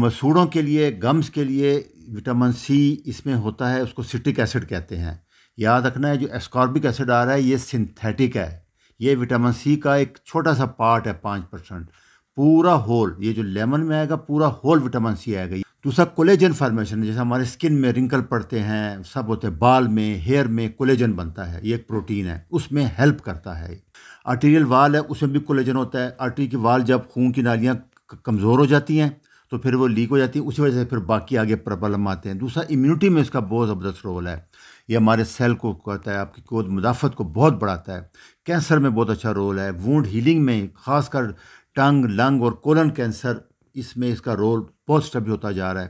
मसूड़ों के लिए गम्स के लिए विटामिन सी इसमें होता है उसको सिट्रिक एसिड कहते हैं याद रखना है जो एस्कॉर्बिक एसिड आ रहा है ये सिंथेटिक है ये विटामिन सी का एक छोटा सा पार्ट है पाँच परसेंट पूरा होल ये जो लेमन में आएगा पूरा होल विटामिन सी आएगा दूसरा कोलेजन फॉर्मेशन जैसे हमारे स्किन में रिंकल पड़ते हैं सब होते हैं बाल में हेयर में कोलेजन बनता है ये एक प्रोटीन है उसमें हेल्प करता है आर्टीरियल वाल है उसमें भी कोलेजन होता है आर्टरी की वाल जब खून की नालियाँ कमज़ोर हो जाती हैं तो फिर वो लीक हो जाती है उसी वजह से फिर बाकी आगे प्रॉब्लम आते हैं दूसरा इम्यूनिटी में इसका बहुत ज़बरदस्त रोल है ये हमारे सेल को कहता है आपकी कोद मुदाफत को बहुत बढ़ाता है कैंसर में बहुत अच्छा रोल है वूड हीलिंग में खासकर टंग लंग और कोलन कैंसर इसमें इसका रोल बहुत स्टबी होता जा रहा है